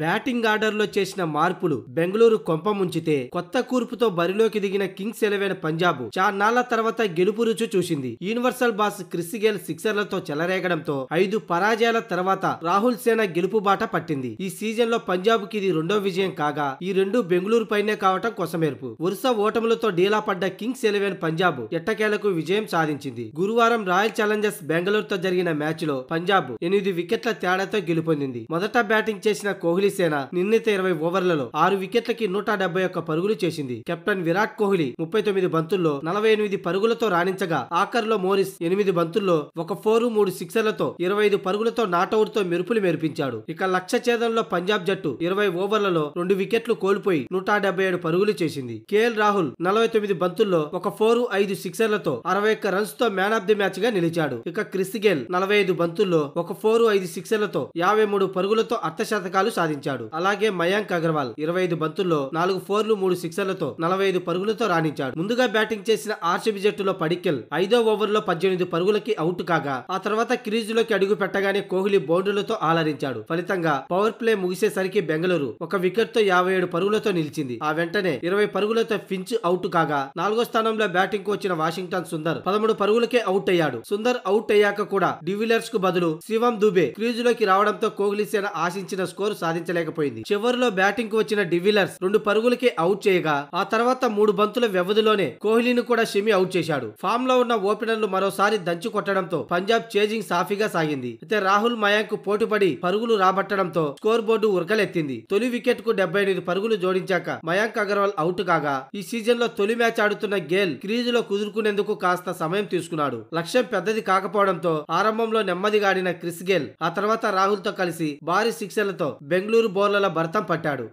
batting ఆర్డర్లో చేసిన మార్పులు బెంగళూరు కొంప ముంచితే కొత్త కూర్పుతో బరిలోకి దిగిన కింగ్స్ ఎలెవెన్ పంజాబ్ చాన్నాళ్ల తర్వాత గెలుపు రుచి చూసింది యూనివర్సల్ బాస్ క్రిస్ గేల్ సిక్సర్లతో చెలరేగడంతో ఐదు పరాజయాల తర్వాత రాహుల్ సేన గెలుపు బాట పట్టింది ఈ సీజన్ లో పంజాబ్ కి ఇది రెండో విజయం కాగా ఈ రెండు బెంగళూరు పైనే కావటం కొసమేర్పు వరుస ఓటములతో డీలా పడ్డ కింగ్స్ ఎలెవెన్ పంజాబ్ ఎట్టకేలకు విజయం సాధించింది గురువారం రాయల్ ఛాలెంజర్స్ బెంగళూరుతో జరిగిన మ్యాచ్ లో పంజాబ్ ఎనిమిది వికెట్ల తేడాతో గెలుపొందింది మొదట బ్యాటింగ్ చేసిన కోహ్లీ సేన నిన్నత ఇరవై ఓవర్లలో ఆరు వికెట్లకి నూట డెబ్బై ఒక్క పరుగులు చేసింది కెప్టెన్ విరాట్ కోహ్లీ ముప్పై తొమ్మిది బంతుల్లో నలభై ఎనిమిది పరుగులతో రాణించగా ఆఖర్లో మోరిస్ ఎనిమిది బంతుల్లో ఒక ఫోరు మూడు సిక్సర్లతో ఇరవై ఐదు పరుగులతో నాటౌట్ తో మెరుపులు మెరిపించాడు ఇక లక్ష ఛేదంలో పంజాబ్ జట్టు ఇరవై ఓవర్లలో రెండు వికెట్లు కోల్పోయి నూట డెబ్బై ఏడు పరుగులు చేసింది కేఎల్ రాహుల్ నలభై తొమ్మిది బంతుల్లో ఒక ఫోరు ఐదు సిక్సర్లతో అరవై ఒక్క రన్స్ తో మ్యాన్ ఆఫ్ ది మ్యాచ్ గా నిలిచాడు ఇక క్రిస్ గేల్ నలభై ఐదు బంతుల్లో ఒక ఫోరు ఐదు సిక్సర్లతో యాభై మూడు పరుగులతో అర్ధశతకాలు సాధించారు రాణించాడు అలాగే మయాంక్ అగర్వాల్ ఇరవై ఐదు బంతుల్లో నాలుగు ఫోర్లు మూడు సిక్సర్లతో నలభై ఐదు పరుగులతో రాణించాడు ముందుగా బ్యాటింగ్ చేసిన ఆర్సిబి జట్టులో పడికెల్ ఐదో ఓవర్లో పద్దెనిమిది పరుగులకి అవుట్ కాగా ఆ తర్వాత క్రీజ్ లోకి అడుగు పెట్టగానే కోహ్లీ బౌండర్లతో ఆలరించాడు ఫలితంగా పవర్ ప్లే ముగిసేసరికి బెంగళూరు ఒక వికెట్ తో యాభై ఏడు పరుగులతో నిలిచింది ఆ వెంటనే ఇరవై పరుగులతో ఫించ్ అవుట్ కాగా నాలుగో స్థానంలో బ్యాటింగ్ కు వచ్చిన వాషింగ్టన్ సుందర్ పదమూడు పరుగులకే అవుట్ అయ్యాడు సుందర్ అవుట్ అయ్యాక కూడా డివిలర్స్ కు బదులు శివం దుబే క్రీజ్ లోకి రావడంతో కోహ్లీ సేన ఆశించిన స్కోర్ సాధించారు సాధించలేకపోయింది చివరిలో బ్యాటింగ్ కు వచ్చిన డివిలర్స్ రెండు పరుగులకి అవుట్ చేయగా ఆ తర్వాత మూడు బంతుల వ్యవధిలోనే కోహ్లీని కూడా షమి అవుట్ చేశాడు ఫామ్ లో ఉన్న ఓపెనర్లు మరోసారి దంచి కొట్టడంతో పంజాబ్ చేజింగ్ సాఫీగా సాగింది అయితే రాహుల్ మయాంక్ పోటుపడి పరుగులు రాబట్టడంతో స్కోర్ బోర్డు ఉరకలెత్తింది తొలి వికెట్ కు డెబ్బై ఎనిమిది పరుగులు జోడించాక మయాంక్ అగర్వాల్ అవుట్ కాగా ఈ సీజన్ లో తొలి మ్యాచ్ ఆడుతున్న గేల్ క్రీజ్ లో కుదురుకునేందుకు కాస్త సమయం తీసుకున్నాడు లక్ష్యం పెద్దది కాకపోవడంతో ఆరంభంలో నెమ్మదిగా ఆడిన క్రిస్ గేల్ ఆ తర్వాత రాహుల్ తో కలిసి భారీ సిక్సర్లతో బెంగళూరు బెంగళూరు బౌలర్ల భరతం పట్టాడు